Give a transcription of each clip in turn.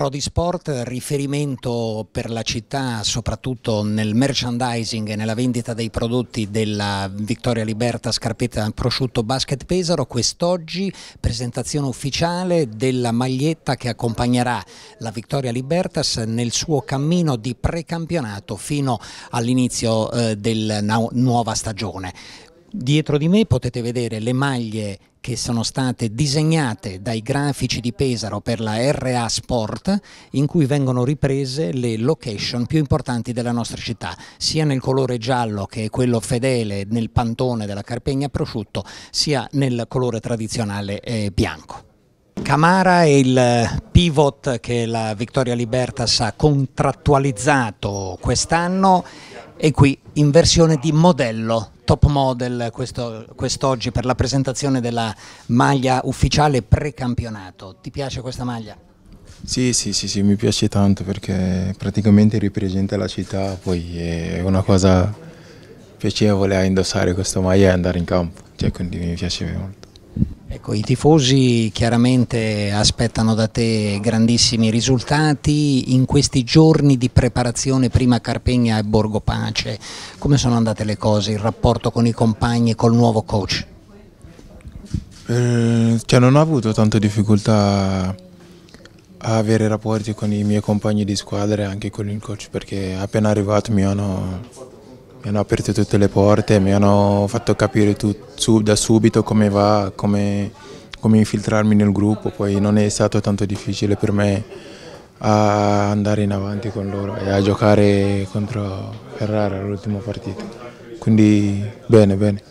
Prodi Sport, riferimento per la città soprattutto nel merchandising e nella vendita dei prodotti della Vittoria Liberta Scarpetta Prosciutto Basket Pesaro, quest'oggi presentazione ufficiale della maglietta che accompagnerà la Vittoria Libertas nel suo cammino di precampionato fino all'inizio eh, della nuova stagione. Dietro di me potete vedere le maglie che sono state disegnate dai grafici di Pesaro per la RA Sport in cui vengono riprese le location più importanti della nostra città, sia nel colore giallo che è quello fedele nel pantone della Carpegna Prosciutto, sia nel colore tradizionale eh, bianco. Camara è il pivot che la Victoria Libertas ha contrattualizzato quest'anno e qui in versione di modello top model questo, quest'oggi per la presentazione della maglia ufficiale pre-campionato. Ti piace questa maglia? Sì, sì, sì, sì, mi piace tanto perché praticamente ripresenta la città, poi è una cosa piacevole a indossare questa maglia e andare in campo, cioè quindi mi piace molto. Ecco, i tifosi chiaramente aspettano da te grandissimi risultati in questi giorni di preparazione prima Carpegna e Borgo Pace. Come sono andate le cose, il rapporto con i compagni, col nuovo coach? Eh, cioè non ho avuto tante difficoltà a avere rapporti con i miei compagni di squadra e anche con il coach perché appena arrivato mi hanno mi hanno aperto tutte le porte, mi hanno fatto capire tu, su, da subito come va, come, come, infiltrarmi nel gruppo, poi non è stato tanto difficile per me andare in avanti con loro e a giocare contro Ferrara l'ultimo partito. Quindi bene, bene.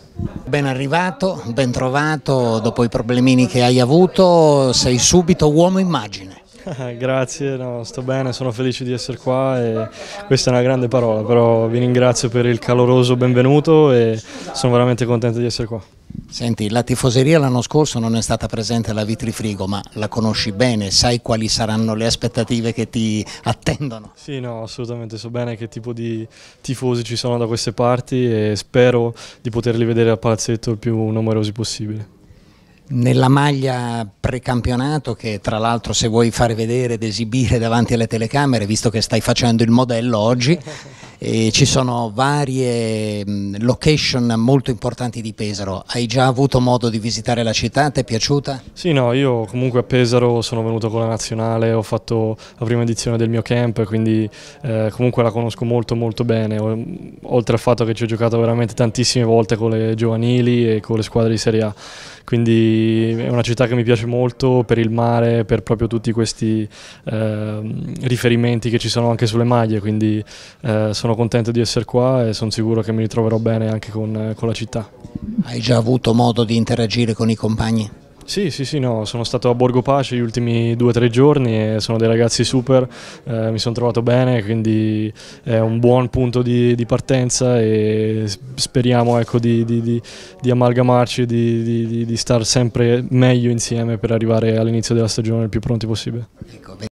Ben arrivato, ben trovato, dopo i problemini che hai avuto, sei subito uomo immagine. Grazie, no, sto bene, sono felice di essere qua e questa è una grande parola, però vi ringrazio per il caloroso benvenuto e sono veramente contento di essere qua. Senti, la tifoseria l'anno scorso non è stata presente alla Vitrifrigo, ma la conosci bene, sai quali saranno le aspettative che ti attendono? Sì, no, assolutamente, so bene che tipo di tifosi ci sono da queste parti e spero di poterli vedere al palazzetto il più numerosi possibile nella maglia precampionato che tra l'altro se vuoi fare vedere ed esibire davanti alle telecamere, visto che stai facendo il modello oggi, eh, ci sono varie location molto importanti di Pesaro. Hai già avuto modo di visitare la città? Ti è piaciuta? Sì, no, io comunque a Pesaro sono venuto con la nazionale, ho fatto la prima edizione del mio camp, quindi eh, comunque la conosco molto molto bene, oltre al fatto che ci ho giocato veramente tantissime volte con le giovanili e con le squadre di Serie A. Quindi è una città che mi piace molto per il mare, per proprio tutti questi eh, riferimenti che ci sono anche sulle maglie, quindi eh, sono sono contento di essere qua e sono sicuro che mi ritroverò bene anche con, eh, con la città. Hai già avuto modo di interagire con i compagni? Sì, sì, sì, no, sono stato a Borgo Pace gli ultimi due o tre giorni e sono dei ragazzi super, eh, mi sono trovato bene, quindi è un buon punto di, di partenza e speriamo ecco, di, di, di, amalgamarci, di, di, stare sempre meglio insieme per arrivare all'inizio della stagione il più pronti possibile. Ecco,